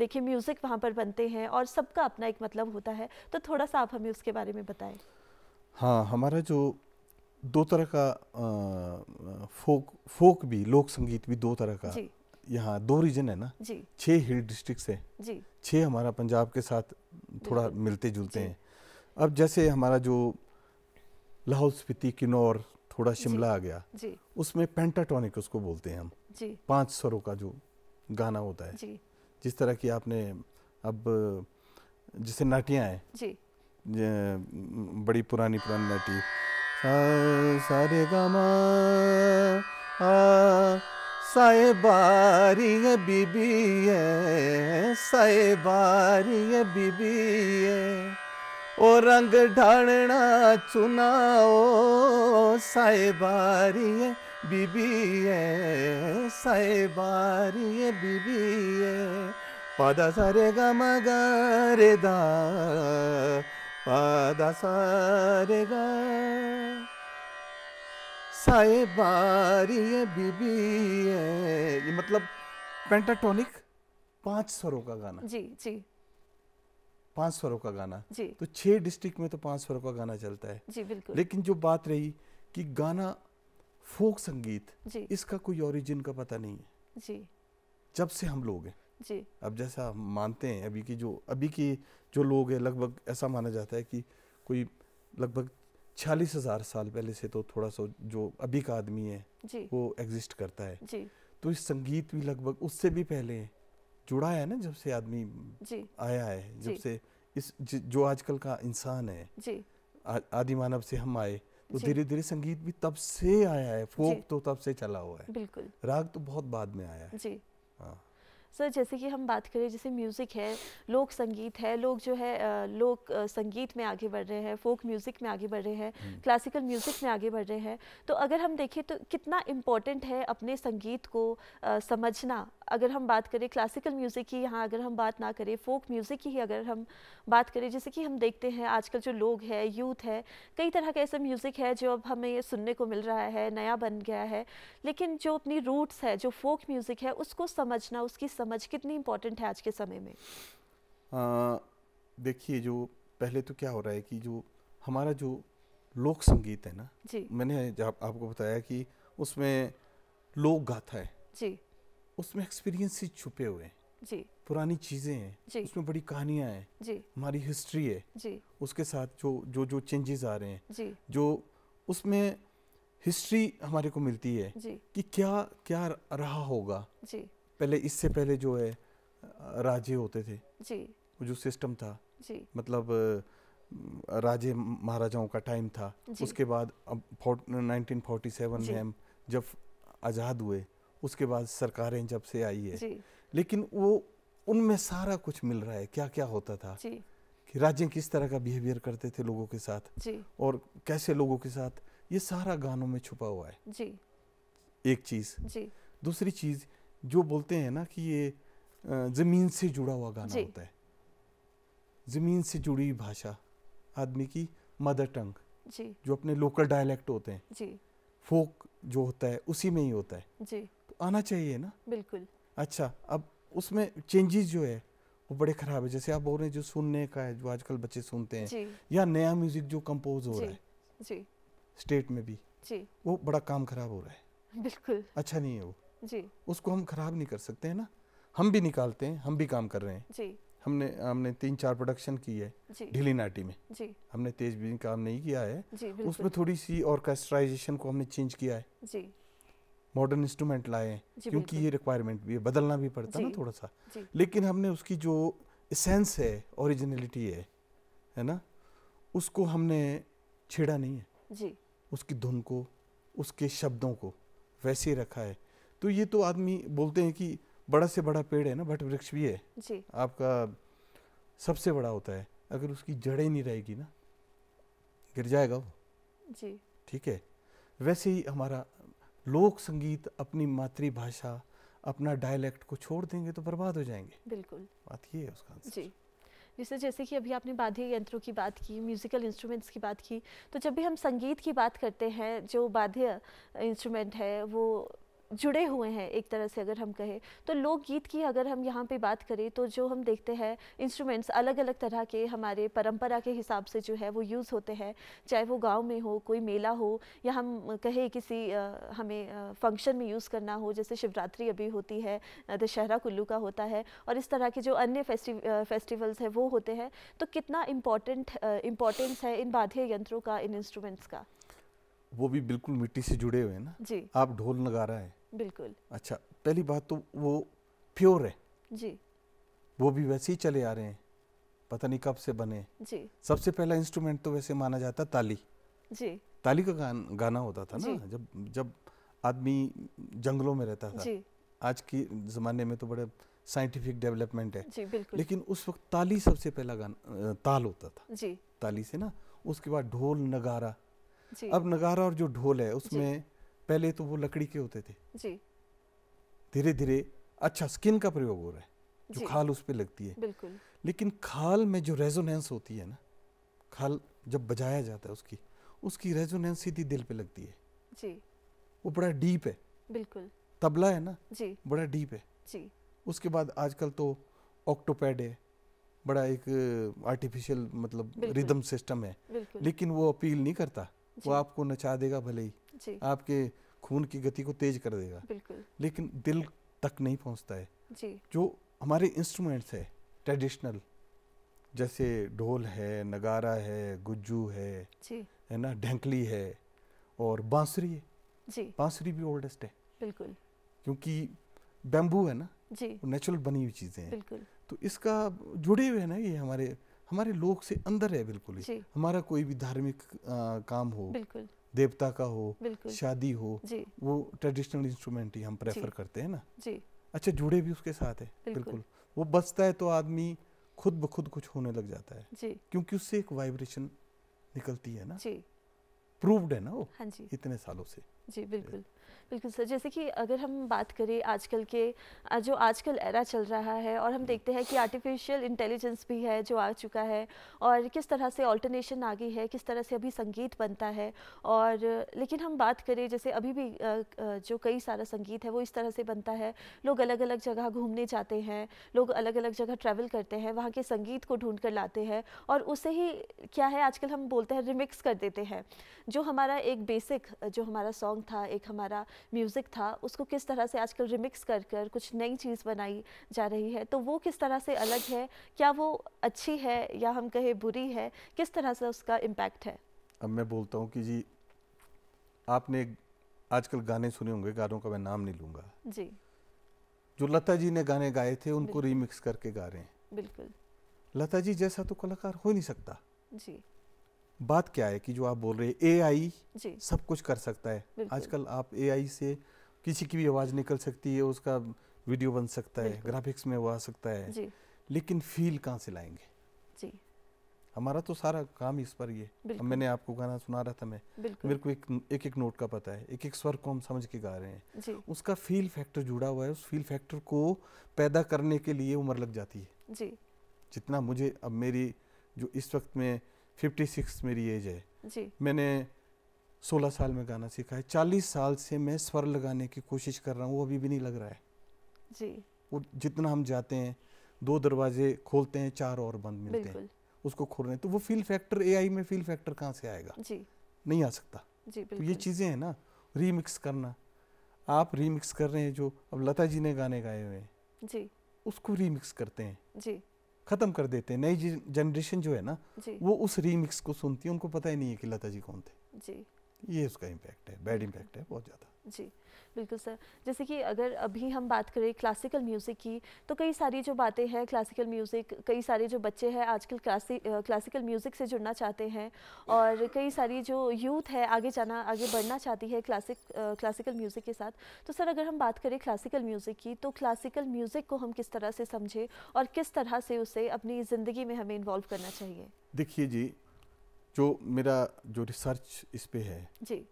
देखें म्यूज़िक वहाँ पर बनते हैं और सबका अपना एक मतलब होता है तो थोड़ा सा आप हमें उसके बारे में बताएं हाँ हमारा जो दो तरह का आ, फोक फोक भी लोक संगीत भी दो तरह का यहाँ दो रीजन है ना छह हिल डिस्ट्रिक्ट है छह हमारा पंजाब के साथ थोड़ा मिलते जुलते हैं अब जैसे हमारा जो लाहौल स्पीति किन्नौर थोड़ा शिमला आ गया जी उसमें पेंटाटोनिक उसको बोलते हैं हम जी पांच स्वरों का जो गाना होता है जी जिस तरह की आपने अब जैसे नाटियाँ हैं बड़ी पुरानी पुरानी नाटी सारे गामा आ साए साहेबारिय बीबिए साहेबारिय बीबिए ओ रंग ढालना चुनाओ साहेबारिय बीबिए है बीबिए पादा सारे गम गारे दा पादा सारे गा साए बारिए बीबीए ये मतलब पेंटाटोनिक पांच स्वरों का गाना जी जी पांच स्वरों का गाना जी तो छह डिस्ट्रिक्ट में तो पांच स्वरों का गाना चलता है जी बिल्कुल लेकिन जो बात रही कि गाना फोक संगीत जी इसका कोई ओरिजिन का पता नहीं है जी जब से हम लोग हैं जी अब जैसा मानते हैं अभी की जो अभी की जो लोग हैं लगभग ऐसा माना जाता है कि कोई लगभग छियालीस हजार साल पहले से तो थोड़ा सा जो अभी का आदमी है वो एग्जिस्ट करता है जी तो इस संगीत भी लगभग उससे भी पहले जुड़ा है ना जब से आदमी आया है जब से इस जो आजकल का इंसान है आदि मानव से हम आए तो धीरे धीरे संगीत भी तब से आया है फोक तो तब से चला हुआ है बिल्कुल राग तो बहुत बाद में आया है जी हाँ सर जैसे कि हम बात करें जैसे म्यूज़िक है लोक संगीत है लोग जो है लोक संगीत में आगे बढ़ रहे हैं फोक म्यूज़िक में आगे बढ़ रहे हैं क्लासिकल म्यूज़िक हम्म। में आगे बढ़ रहे हैं तो अगर हम देखें तो कितना इम्पोर्टेंट है अपने संगीत को आ, समझना अगर हम बात करें क्लासिकल म्यूज़िक की यहाँ अगर हम बात ना करें फोक म्यूज़िक की ही अगर हम बात करें जैसे कि हम देखते हैं आजकल जो लोग हैं यूथ है कई तरह का ऐसा म्यूज़िक है जो अब हमें सुनने को मिल रहा है नया बन गया है लेकिन जो अपनी रूट्स है जो फोक म्यूज़िक है उसको समझना उसकी समझ कितनी इम्पोर्टेंट है आज के समय में देखिए जो पहले तो क्या हो रहा है कि जो हमारा जो लोक संगीत है ना जी मैंने आपको बताया कि उसमें लोक गाथा है जी उसमें एक्सपीरियंसेस छुपे हुए हैं जी पुरानी चीज़ें हैं जी उसमें बड़ी कहानियां हैं जी हमारी हिस्ट्री है जी उसके साथ जो जो जो चेंजेस आ रहे हैं जी जो उसमें हिस्ट्री हमारे को मिलती है जी कि क्या क्या रहा होगा जी पहले इससे पहले जो है राजे होते थे जी जो सिस्टम था जी मतलब राजे महाराजाओं का टाइम था उसके बाद अब नाइनटीन में हम जब आज़ाद हुए उसके बाद सरकारें जब से आई है लेकिन वो उनमें सारा कुछ मिल रहा है क्या क्या होता था कि राज्य किस तरह का बिहेवियर करते थे लोगों के साथ और कैसे लोगों के साथ ये सारा गानों में छुपा हुआ है जी एक चीज़ जी दूसरी चीज़ जो बोलते हैं ना कि ये ज़मीन से जुड़ा हुआ गाना होता है ज़मीन से जुड़ी भाषा आदमी की मदर टंग जो अपने लोकल डायलेक्ट होते हैं जी फोक जो होता है उसी में ही होता है जी तो आना चाहिए ना बिल्कुल अच्छा अब उसमें चेंजेस जो है वो बड़े ख़राब है जैसे आप बोल रहे हैं जो सुनने का है जो आजकल बच्चे सुनते हैं या नया म्यूज़िक जो कंपोज हो रहा है जी स्टेट में भी जी वो बड़ा काम खराब हो रहा है बिल्कुल अच्छा नहीं है वो जी उसको हम खराब नहीं कर सकते हैं ना हम भी निकालते हैं हम भी काम कर रहे हैं जी हमने हमने तीन चार प्रोडक्शन की है ढीली नाटी में जी हमने तेज भी काम नहीं किया है जी, उसमें थोड़ी सी ऑर्केस्ट्राइजेशन को हमने चेंज किया है जी मॉडर्न इंस्ट्रूमेंट लाए हैं क्योंकि ये रिक्वायरमेंट भी है बदलना भी पड़ता है ना थोड़ा सा लेकिन हमने उसकी जो सेंस है ओरिजिनलिटी है है ना उसको हमने छेड़ा नहीं है जी उसकी धुन को उसके शब्दों को वैसे ही रखा है तो ये तो आदमी बोलते हैं कि बड़ा से बड़ा पेड़ है ना बट वृक्ष भी है जी आपका सबसे बड़ा होता है अगर उसकी जड़ नहीं रहेगी ना गिर जाएगा वो जी ठीक है वैसे ही हमारा लोक संगीत अपनी मातृभाषा अपना डायलेक्ट को छोड़ देंगे तो बर्बाद हो जाएंगे बिल्कुल बात ये है उसका जी जैसे जैसे कि अभी आपने वाद्य यंत्रों की बात की म्यूज़िकल इंस्ट्रूमेंट्स की बात की तो जब भी हम संगीत की बात करते हैं जो वाद्य इंस्ट्रूमेंट है वो जुड़े हुए हैं एक तरह से अगर हम कहें तो लोकगीत की अगर हम यहाँ पे बात करें तो जो हम देखते हैं इंस्ट्रूमेंट्स अलग अलग तरह के हमारे परंपरा के हिसाब से जो है वो यूज़ होते हैं चाहे वो गांव में हो कोई मेला हो या हम कहें किसी आ, हमें फंक्शन में यूज़ करना हो जैसे शिवरात्रि अभी होती है दशहरा कुल्लू का होता है और इस तरह के जो अन्य फेस्टि फेस्टिवल्स हैं वो होते हैं तो कितना इम्पोर्टेंट इम्पोर्टेंस है इन वाद्य यंत्रों का इन इंस्ट्रूमेंट्स का वो भी बिल्कुल मिट्टी से जुड़े हुए हैं ना जी आप ढोल नगारा है बिल्कुल अच्छा पहली बात तो वो प्योर है जी वो भी वैसे ही चले आ रहे हैं पता नहीं कब से बने जी सबसे पहला इंस्ट्रूमेंट तो वैसे माना जाता ताली जी ताली का गान, गाना होता था ना जब जब आदमी जंगलों में रहता था जी आज के ज़माने में तो बड़े साइंटिफिक डेवलपमेंट है जी बिल्कुल लेकिन उस वक्त ताली सबसे पहला गाना ताल होता था जी ताली से ना उसके बाद ढोल नगारा अब नगारा और जो ढोल है उसमें पहले तो वो लकड़ी के होते थे जी धीरे धीरे अच्छा स्किन का प्रयोग हो रहा है जो खाल उस पर लगती है बिल्कुल लेकिन खाल में जो रेजोनेंस होती है ना खाल जब बजाया जाता है उसकी उसकी रेजोनेंस सीधी दिल पे लगती है जी वो बड़ा डीप है बिल्कुल तबला है ना जी बड़ा डीप है जी उसके बाद आजकल तो ऑक्टोपैड है बड़ा एक आर्टिफिशियल मतलब रिदम सिस्टम है लेकिन वो अपील नहीं करता वो आपको नचा देगा भले ही आपके खून की गति को तेज कर देगा लेकिन दिल तक नहीं पहुंचता है जी। जो हमारे इंस्ट्रूमेंट्स है ट्रेडिशनल जैसे ढोल है नगारा है गुज्जू है जी। है ना ढेंकली है और बांसुरी है जी। बांसुरी भी ओल्डेस्ट है बिल्कुल क्योंकि बेम्बू है ना जी नेचुरल बनी हुई चीज़ें हैं बिल्कुल तो इसका जुड़े हुए हैं ना ये हमारे हमारे लोग से अंदर है बिल्कुल ही हमारा कोई भी धार्मिक काम हो देवता का हो शादी हो वो ट्रेडिशनल इंस्ट्रूमेंट ही हम प्रेफर करते हैं ना जी अच्छा जुड़े भी उसके साथ है बिल्कुल वो बचता है तो आदमी खुद ब खुद कुछ होने लग जाता है जी क्योंकि उससे एक वाइब्रेशन निकलती है ना जी प्रूव्ड है ना वो हाँ जी इतने सालों से जी बिल्कुल बिल्कुल सर जैसे कि अगर हम बात करें आजकल के जो आजकल एरा चल रहा है और हम देखते हैं कि आर्टिफिशियल इंटेलिजेंस भी है जो आ चुका है और किस तरह से ऑल्टरनेशन आ गई है किस तरह से अभी संगीत बनता है और लेकिन हम बात करें जैसे अभी भी जो कई सारा संगीत है वो इस तरह से बनता है लोग अलग अलग जगह घूमने जाते हैं लोग अलग अलग जगह ट्रैवल करते हैं वहाँ के संगीत को ढूंढ कर लाते हैं और उसे ही क्या है आजकल हम बोलते हैं रिमिक्स कर देते हैं जो हमारा एक बेसिक जो हमारा सॉन्ग था एक हमारा हमारा म्यूज़िक था उसको किस तरह से आजकल रिमिक्स कर कर कुछ नई चीज़ बनाई जा रही है तो वो किस तरह से अलग है क्या वो अच्छी है या हम कहें बुरी है किस तरह से उसका इम्पैक्ट है अब मैं बोलता हूँ कि जी आपने आजकल गाने सुने होंगे गानों का मैं नाम नहीं लूँगा जी जो लता जी ने गाने गाए थे उनको रिमिक्स करके गा रहे हैं बिल्कुल लता जी जैसा तो कलाकार हो ही नहीं सकता जी बात क्या है कि जो आप बोल रहे हैं एआई सब कुछ कर सकता है आजकल आप एआई से किसी की भी आवाज़ निकल सकती है उसका वीडियो बन सकता है ग्राफिक्स में वो आ सकता है जी। लेकिन फील कहाँ से लाएंगे जी हमारा तो सारा काम इस पर ही है मैंने आपको गाना सुना रहा था मैं मेरे को एक एक एक नोट का पता है एक एक स्वर को हम समझ के गा रहे हैं उसका फील फैक्टर जुड़ा हुआ है उस फील फैक्टर को पैदा करने के लिए उम्र लग जाती है जी जितना मुझे अब मेरी जो इस वक्त में फिफ्टी सिक्स मेरी एज है जी मैंने सोलह साल में गाना सीखा है चालीस साल से मैं स्वर लगाने की कोशिश कर रहा हूँ वो अभी भी नहीं लग रहा है जी वो जितना हम जाते हैं दो दरवाजे खोलते हैं चार और बंद मिलते हैं उसको खोल रहे हैं तो वो फील फैक्टर एआई में फील फैक्टर कहाँ से आएगा जी नहीं आ सकता जी तो ये चीज़ें हैं ना रीमिक्स करना आप रीमिक्स कर रहे हैं जो अब लता जी ने गाने गाए हुए हैं जी उसको रीमिक्स करते हैं जी खत्म कर देते हैं नई जनरेशन जो है ना वो उस रीमिक्स को सुनती है उनको पता ही नहीं है कि लता जी कौन थे जी ये उसका इम्पैक्ट है बैड इम्पैक्ट है बहुत ज़्यादा जी बिल्कुल सर जैसे कि अगर अभी हम बात करें क्लासिकल म्यूज़िक की तो कई सारी जो बातें हैं क्लासिकल म्यूज़िक कई सारे जो बच्चे हैं आजकल क्लासिक क्लासिकल म्यूज़िक से जुड़ना चाहते हैं और कई सारी जो यूथ है आगे जाना आगे बढ़ना चाहती है क्लासिक क्लासिकल म्यूज़िक के साथ तो सर अगर हम बात करें क्लासिकल म्यूज़िक की तो क्लासिकल म्यूज़िक को हम किस तरह से समझें और किस तरह से उसे अपनी ज़िंदगी में हमें इन्वॉल्व करना चाहिए देखिए जी जो मेरा जो रिसर्च इस पर है जी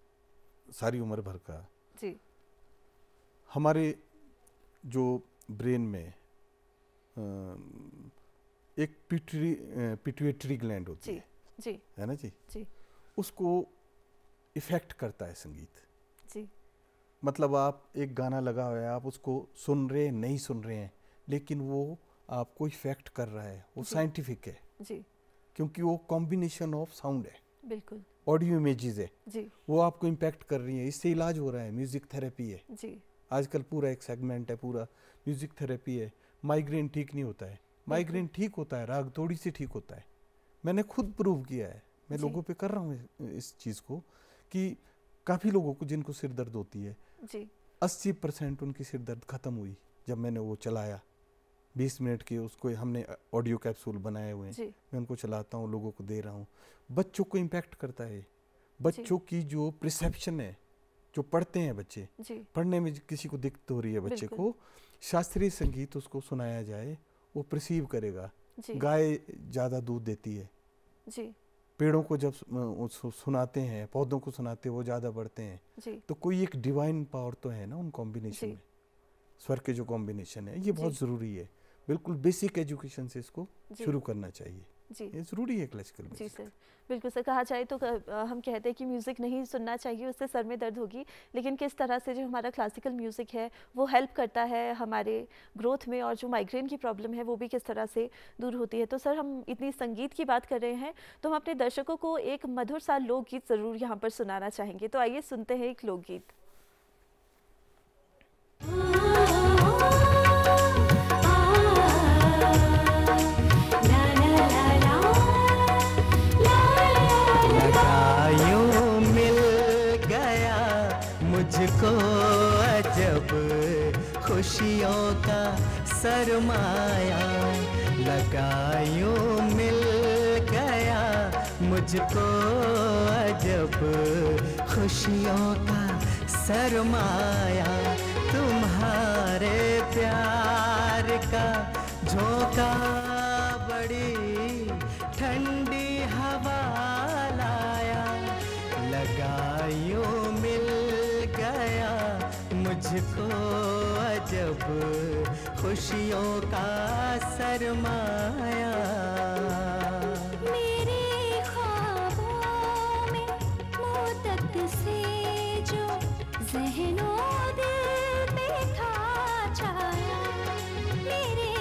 सारी उम्र भर का हमारे जो ब्रेन में एक पिट्री पिट्यूटरी ग्लैंड होती जी, है जी है ना जी जी उसको इफेक्ट करता है संगीत जी मतलब आप एक गाना लगा हुआ है आप उसको सुन रहे हैं नहीं सुन रहे हैं लेकिन वो आपको इफेक्ट कर रहा है वो साइंटिफिक है जी क्योंकि वो कॉम्बिनेशन ऑफ साउंड है बिल्कुल ऑडियो इमेजेस है जी वो आपको इम्पैक्ट कर रही है इससे इलाज हो रहा है म्यूजिक थेरेपी है जी आजकल पूरा एक सेगमेंट है पूरा म्यूज़िक थेरेपी है माइग्रेन ठीक नहीं होता है माइग्रेन ठीक होता है राग थोड़ी सी ठीक होता है मैंने खुद प्रूव किया है मैं लोगों पे कर रहा हूँ इस चीज़ को कि काफ़ी लोगों को जिनको सिर दर्द होती है अस्सी परसेंट उनकी सिर दर्द ख़त्म हुई जब मैंने वो चलाया बीस मिनट के उसको हमने ऑडियो कैप्सूल बनाए हुए हैं मैं उनको चलाता हूँ लोगों को दे रहा हूँ बच्चों को इम्पैक्ट करता है बच्चों की जो प्रिसेप्शन है जो पढ़ते हैं बच्चे पढ़ने में किसी को दिक्कत हो रही है बच्चे को शास्त्रीय संगीत उसको सुनाया जाए वो प्रसीव करेगा गाय ज़्यादा दूध देती है जी पेड़ों को जब सुनाते हैं पौधों को सुनाते हैं वो ज़्यादा बढ़ते हैं तो कोई एक डिवाइन पावर तो है ना उन कॉम्बिनेशन में स्वर के जो कॉम्बिनेशन है ये बहुत ज़रूरी है बिल्कुल बेसिक एजुकेशन से इसको शुरू करना चाहिए जी ये ज़रूरी है क्लासिकल जी सर बिल्कुल सर कहा जाए तो हम कहते हैं कि म्यूज़िक नहीं सुनना चाहिए उससे सर में दर्द होगी लेकिन किस तरह से जो हमारा क्लासिकल म्यूज़िक है वो हेल्प करता है हमारे ग्रोथ में और जो माइग्रेन की प्रॉब्लम है वो भी किस तरह से दूर होती है तो सर हम इतनी संगीत की बात कर रहे हैं तो हम अपने दर्शकों को एक मधुर सा लोकगीत ज़रूर यहाँ पर सुनाना चाहेंगे तो आइए सुनते हैं एक लोकगीत खुशियों का सरमाया लगायो मिल गया मुझको अजब खुशियों का सरमाया तुम्हारे प्यार का झोंका बड़ी ठंड मुझको अजब खुशियों का सरमाया से जो जहनों छाया मेरे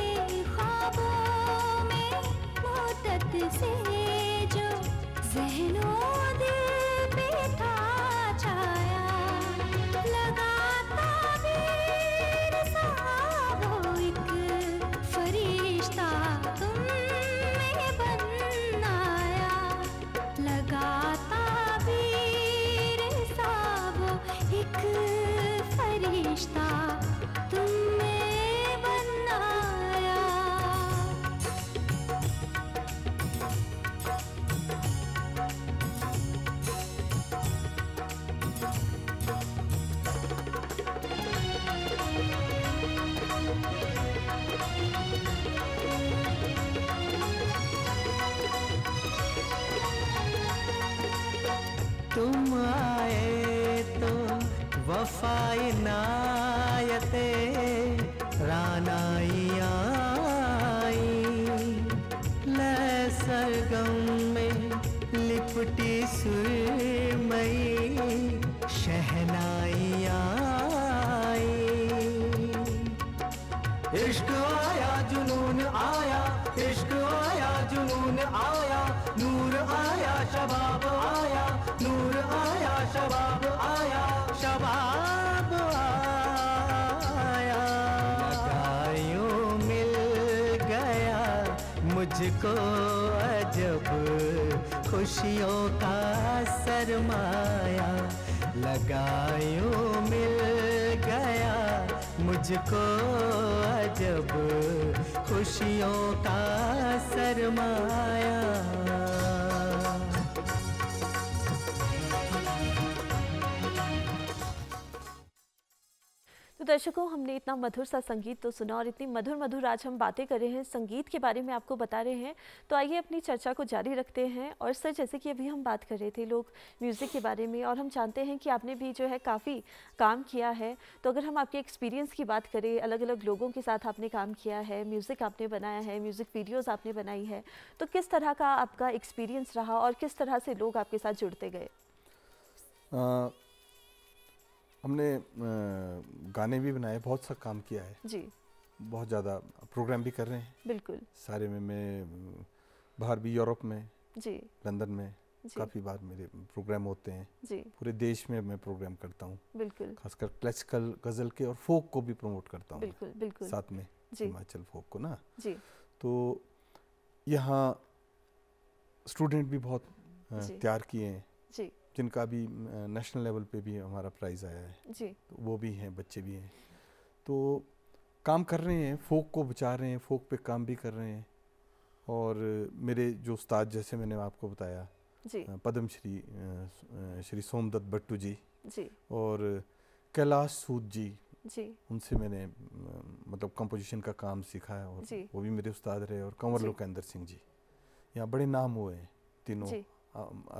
ख्वाबों में से जो जहनों वफाई नायते खुशियों का सरमाया लगायो मिल गया मुझको अजब खुशियों का सरमाया तो दर्शकों हमने इतना मधुर सा संगीत तो सुना और इतनी मधुर मधुर आज हम बातें कर रहे हैं संगीत के बारे में आपको बता रहे हैं तो आइए अपनी चर्चा को जारी रखते हैं और सर जैसे कि अभी हम बात कर रहे थे लोग म्यूज़िक के बारे में और हम जानते हैं कि आपने भी जो है काफ़ी काम किया है तो अगर हम आपके एक्सपीरियंस की बात करें अलग अलग लोगों के साथ आपने काम किया है म्यूज़िक आपने बनाया है म्यूज़िक वीडियोज़ आपने बनाई है तो किस तरह का आपका एक्सपीरियंस रहा और किस तरह से लोग आपके साथ जुड़ते गए हमने गाने भी बनाए बहुत सा काम किया है जी बहुत ज़्यादा प्रोग्राम भी कर रहे हैं बिल्कुल सारे में मैं बाहर भी यूरोप में जी लंदन में काफ़ी बार मेरे प्रोग्राम होते हैं जी पूरे देश में मैं प्रोग्राम करता हूँ बिल्कुल खासकर क्लासिकल गज़ल के और फोक को भी प्रमोट करता हूँ बिल्कुल बिल्कुल साथ में हिमाचल फोक को ना जी तो यहाँ स्टूडेंट भी बहुत तैयार किए हैं जी जिनका भी नेशनल लेवल पे भी हमारा प्राइज़ आया है जी तो वो भी हैं बच्चे भी हैं तो काम कर रहे हैं फोक को बचा रहे हैं फोक पे काम भी कर रहे हैं और मेरे जो उस्ताद जैसे मैंने आपको बताया जी पद्म श्री श्री सोमदत्त भट्टू जी जी और कैलाश सूद जी जी उनसे मैंने मतलब कंपोजिशन का काम सीखा है और वो भी मेरे उस्ताद रहे और कंवर लोकेंद्र सिंह जी यहाँ बड़े नाम हुए हैं तीनों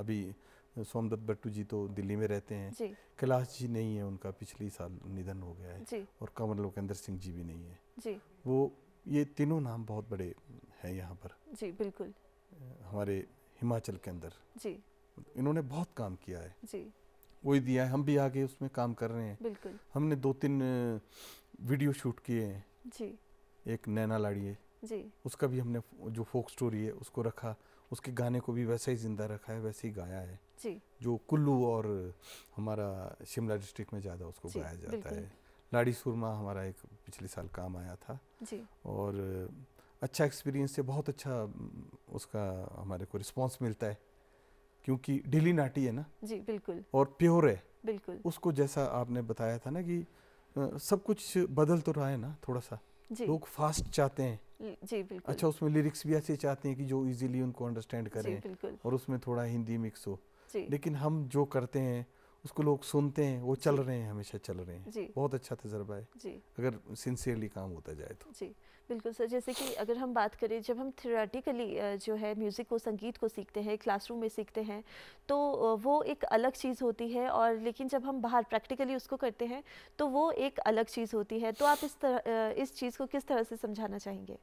अभी सोमदत्त बट्टू जी तो दिल्ली में रहते हैं कैलाश जी नहीं है उनका पिछले साल निधन हो गया है और कंवर लोकेंद्र सिंह जी भी नहीं है जी वो ये तीनों नाम बहुत बड़े हैं यहाँ पर जी बिल्कुल हमारे हिमाचल के अंदर जी इन्होंने बहुत काम किया है जी ही दिया है हम भी आगे उसमें काम कर रहे हैं बिल्कुल हमने दो तीन वीडियो शूट किए हैं जी एक नैना लाड़ी है जी उसका भी हमने जो फोक स्टोरी है उसको रखा उसके गाने को भी वैसा ही जिंदा रखा है वैसे ही गाया है जी जो कुल्लू और हमारा शिमला डिस्ट्रिक्ट में ज़्यादा उसको गाया जाता है लाड़ी सुरमा हमारा एक पिछले साल काम आया था जी और अच्छा एक्सपीरियंस है बहुत अच्छा उसका हमारे को रिस्पांस मिलता है क्योंकि ढीली नाटी है ना जी बिल्कुल और प्योर है बिल्कुल उसको जैसा आपने बताया था ना कि सब कुछ बदल तो रहा है ना थोड़ा सा जी लोग फास्ट चाहते हैं जी बिल्कुल अच्छा उसमें लिरिक्स भी ऐसे चाहते हैं कि जो इजीली उनको अंडरस्टैंड करें और उसमें थोड़ा हिंदी मिक्स हो लेकिन हम जो करते हैं उसको लोग सुनते हैं वो चल रहे हैं हमेशा चल रहे हैं बहुत अच्छा तजर्बा है जी अगर सिंसियरली काम होता जाए तो जी बिल्कुल सर जैसे कि अगर हम बात करें जब हम थेरेटिकली जो है म्यूज़िक को संगीत को सीखते हैं क्लासरूम में सीखते हैं तो वो एक अलग चीज़ होती है और लेकिन जब हम बाहर प्रैक्टिकली उसको करते हैं तो वो एक अलग चीज़ होती है तो आप इस तरह इस चीज़ को किस तरह से समझाना चाहेंगे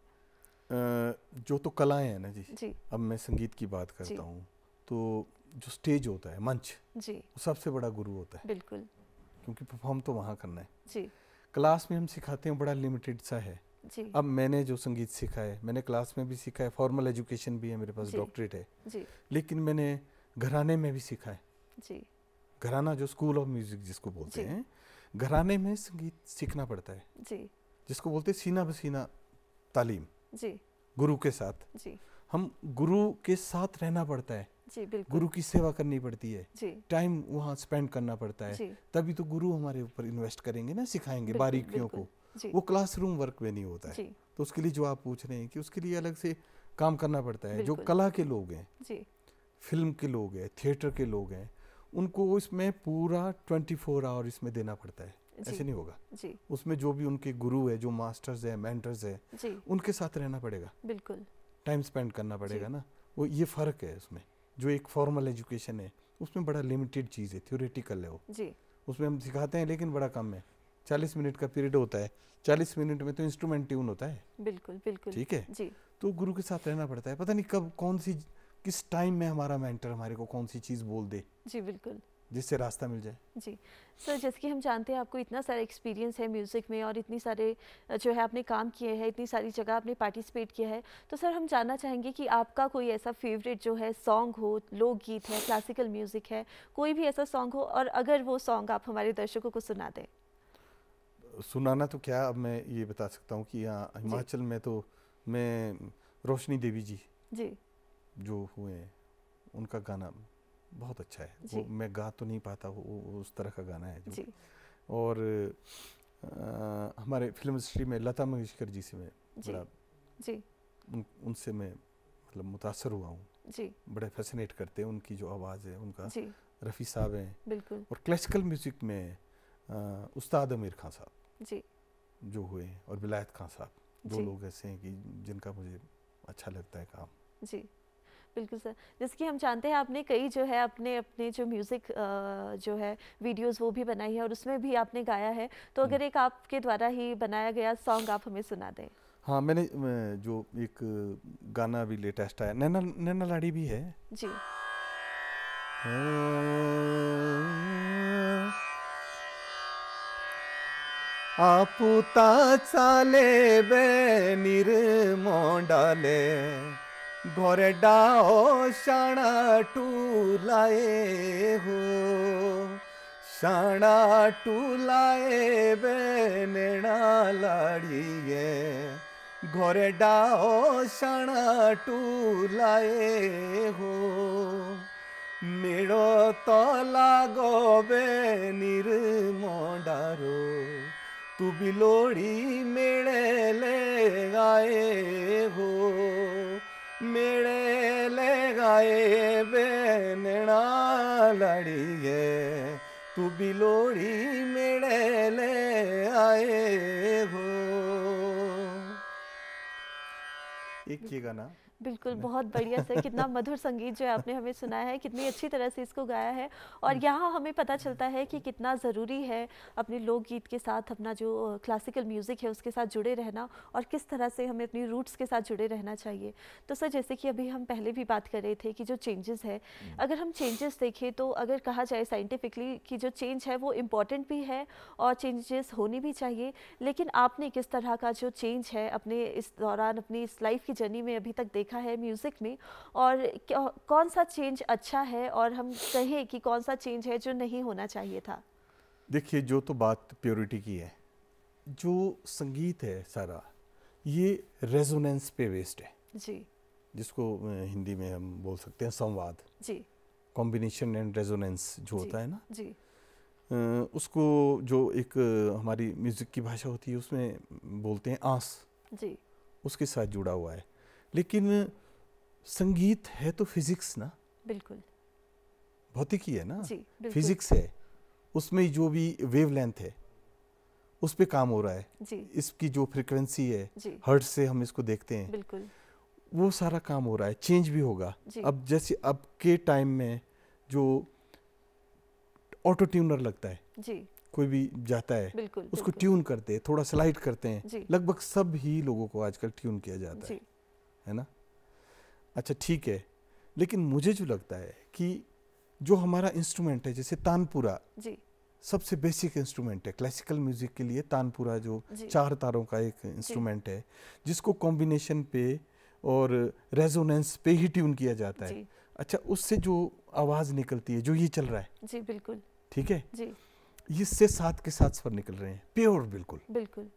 जो तो कलाएँ हैं ना जी जी अब मैं संगीत की बात करता हूँ तो जो स्टेज होता है मंच जी वो सबसे बड़ा गुरु होता है बिल्कुल क्योंकि परफॉर्म तो वहाँ करना है जी क्लास में हम सिखाते हैं बड़ा लिमिटेड सा है जी अब मैंने जो संगीत सीखा है मैंने क्लास में भी सीखा है फॉर्मल एजुकेशन भी है मेरे पास डॉक्टरेट है जी लेकिन मैंने घराने में भी सीखा है जी घराना जो स्कूल ऑफ म्यूजिक जिसको बोलते हैं घराने में संगीत सीखना पड़ता है जी जिसको बोलते हैं सीना बसीना तालीम जी गुरु के साथ जी हम गुरु के साथ रहना पड़ता है जी बिल्कुल गुरु की सेवा करनी पड़ती है टाइम वहाँ स्पेंड करना पड़ता है तभी तो गुरु हमारे ऊपर इन्वेस्ट करेंगे ना सिखाएंगे बारीकियों को वो क्लासरूम वर्क में नहीं होता है तो उसके लिए जो आप पूछ रहे हैं कि उसके लिए अलग से काम करना पड़ता है जो कला के लोग हैं फिल्म के लोग हैं थिएटर के लोग हैं उनको इसमें पूरा 24 फोर आवर इसमें देना पड़ता है ऐसे नहीं होगा जी उसमें जो भी उनके गुरु है जो मास्टर्स है मेंटर्स है उनके साथ रहना पड़ेगा बिल्कुल टाइम स्पेंड करना पड़ेगा ना वो ये फर्क है उसमें जो एक फॉर्मल एजुकेशन है उसमें बड़ा लिमिटेड चीज़ है थ्योरेटिकल है वो जी उसमें हम सिखाते हैं लेकिन बड़ा कम है चालीस मिनट का पीरियड होता है चालीस मिनट में तो इंस्ट्रूमेंट ट्यून होता है बिल्कुल बिल्कुल ठीक है जी तो गुरु के साथ रहना पड़ता है पता नहीं कब कौन सी किस टाइम में हमारा मेंटर हमारे को कौन सी चीज़ बोल दे जी बिल्कुल जिससे रास्ता मिल जाए जी सर जैसे कि हम जानते हैं आपको इतना सारा एक्सपीरियंस है म्यूज़िक में और इतनी सारे जो है आपने काम किए हैं इतनी सारी जगह आपने पार्टिसिपेट किया है तो सर हम जानना चाहेंगे कि आपका कोई ऐसा फेवरेट जो है सॉन्ग हो लोकगीत है क्लासिकल म्यूज़िक है कोई भी ऐसा सॉन्ग हो और अगर वो सॉन्ग आप हमारे दर्शकों को सुना दें सुनाना तो क्या अब मैं ये बता सकता हूँ कि यहाँ हिमाचल में तो मैं रोशनी देवी जी जी जो हुए हैं उनका गाना बहुत अच्छा है वो मैं गा तो नहीं पाता वो उस तरह का गाना है जो और आ, हमारे फिल्म इंडस्ट्री में लता मंगेशकर जी से मैं बड़ा जी उन, उनसे मैं मतलब मुतासर हुआ हूँ जी बड़े फैसिनेट करते हैं उनकी जो आवाज़ है उनका रफ़ी साहब हैं बिल्कुल और क्लासिकल म्यूज़िक में आ, उस्ताद आमिर खान साहब जी जो हुए और विलायत खान साहब दो लोग ऐसे हैं कि जिनका मुझे अच्छा लगता है काम जी बिल्कुल सर जिसकी हम जानते हैं आपने कई जो है अपने अपने जो म्यूज़िक जो है वीडियोस वो भी बनाई है और उसमें भी आपने गाया है तो हम्म। अगर एक आपके द्वारा ही बनाया गया सॉन्ग आप हमें सुना दें हाँ मैंने जो एक गाना भी लेटेस्ट आया नैना नैना लाड़ी भी है जी हाँ। आप चाले बे निर मोंडाले ગોરડાઓ શાણા ટુલાએ હો શાણા ટુલાએ બેનેણા લાડીએ ગોરડાઓ શાણા ટુલાએ હો મેળો તલા ગોબે નિર્મોડારો તું બિલોડી મેળે લે ગાય હો मेड़े ले गाए बेनणा लड़िए तू बिलोड़ी लोड़ी ले आए हो एक ये गाना बिल्कुल बहुत बढ़िया सर कितना मधुर संगीत जो है आपने हमें सुना है कितनी अच्छी तरह से इसको गाया है और हम्म। यहाँ हमें पता हम्म। चलता है कि कितना ज़रूरी है अपने लोकगीत के साथ अपना जो क्लासिकल म्यूज़िक है उसके साथ जुड़े रहना और किस तरह से हमें अपनी रूट्स के साथ जुड़े रहना चाहिए तो सर जैसे कि अभी हम पहले भी बात कर रहे थे कि जो चेंजेस है हम्म। अगर हम चेंजेस देखें तो अगर कहा जाए साइंटिफिकली कि जो चेंज है वो इम्पॉर्टेंट भी है और चेंजेस होनी भी चाहिए लेकिन आपने किस तरह का जो चेंज है अपने इस दौरान अपनी इस लाइफ की जर्नी में अभी तक देखा देखा है म्यूज़िक में और कौन सा चेंज अच्छा है और हम कहें कि कौन सा चेंज है जो नहीं होना चाहिए था देखिए जो तो बात प्योरिटी की है जो संगीत है सारा ये रेजोनेंस पे वेस्ट है जी जिसको हिंदी में हम बोल सकते हैं संवाद जी कॉम्बिनेशन एंड रेजोनेंस जो होता है ना जी उसको जो एक हमारी म्यूज़िक की भाषा होती है उसमें बोलते हैं आंस जी उसके साथ जुड़ा हुआ है लेकिन संगीत है तो फिजिक्स ना बिल्कुल भौतिकी है ना फिजिक्स है उसमें जो भी वेवलेंथ है उस पर काम हो रहा है जी। इसकी जो फ्रिक्वेंसी है हर्ट से हम इसको देखते हैं बिल्कुल वो सारा काम हो रहा है चेंज भी होगा अब जैसे अब के टाइम में जो ऑटो ट्यूनर लगता है जी कोई भी जाता है बिल्कुल, उसको बिल्कुल। ट्यून करते हैं थोड़ा स्लाइड करते हैं लगभग सब ही लोगों को आजकल ट्यून किया जाता है है ना अच्छा ठीक है लेकिन मुझे जो लगता है कि जो हमारा इंस्ट्रूमेंट है जैसे तानपुरा जी सबसे बेसिक इंस्ट्रूमेंट है क्लासिकल म्यूजिक के लिए तानपुरा जो चार तारों का एक इंस्ट्रूमेंट है जिसको कॉम्बिनेशन पे और रेजोनेंस पे ही ट्यून किया जाता है अच्छा उससे जो आवाज़ निकलती है जो ये चल रहा है जी बिल्कुल ठीक है जी इससे साथ के साथ स्वर निकल रहे हैं प्योर बिल्कुल बिल्कुल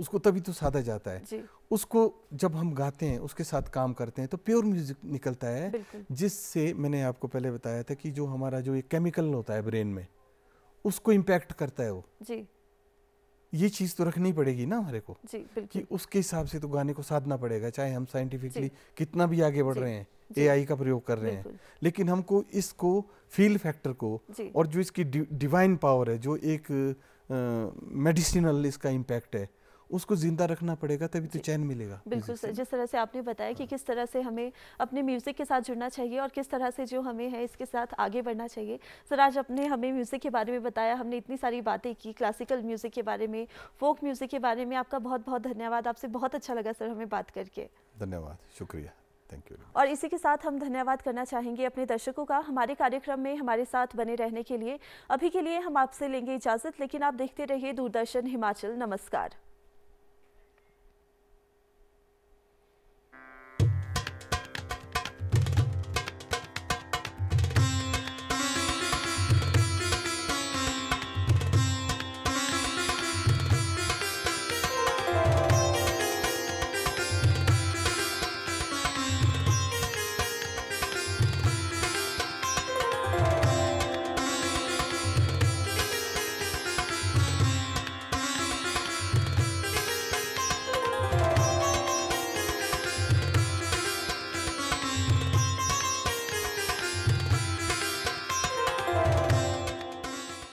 उसको तभी तो साधा जाता है उसको जब हम गाते हैं उसके साथ काम करते हैं तो प्योर म्यूजिक निकलता है जिससे मैंने आपको पहले बताया था कि जो हमारा जो एक केमिकल होता है ब्रेन में उसको इम्पैक्ट करता है वो जी ये चीज़ तो रखनी पड़ेगी ना हमारे को जी, कि उसके हिसाब से तो गाने को साधना पड़ेगा चाहे हम साइंटिफिकली कितना भी आगे बढ़ रहे हैं एआई का प्रयोग कर रहे हैं लेकिन हमको इसको फील फैक्टर को और जो इसकी डिवाइन पावर है जो एक मेडिसिनल इसका इम्पैक्ट है उसको जिंदा रखना पड़ेगा तभी तो चैन मिलेगा बिल्कुल सर जिस तरह से आपने बताया कि हाँ। किस तरह से हमें अपने म्यूज़िक के साथ जुड़ना चाहिए और किस तरह से जो हमें है इसके साथ आगे बढ़ना चाहिए सर आज अपने हमें म्यूज़िक के बारे में बताया हमने इतनी सारी बातें की क्लासिकल म्यूज़िक के बारे में फोक म्यूज़िक के बारे में आपका बहुत बहुत धन्यवाद आपसे बहुत अच्छा लगा सर हमें बात करके धन्यवाद शुक्रिया थैंक यू और इसी के साथ हम धन्यवाद करना चाहेंगे अपने दर्शकों का हमारे कार्यक्रम में हमारे साथ बने रहने के लिए अभी के लिए हम आपसे लेंगे इजाज़त लेकिन आप देखते रहिए दूरदर्शन हिमाचल नमस्कार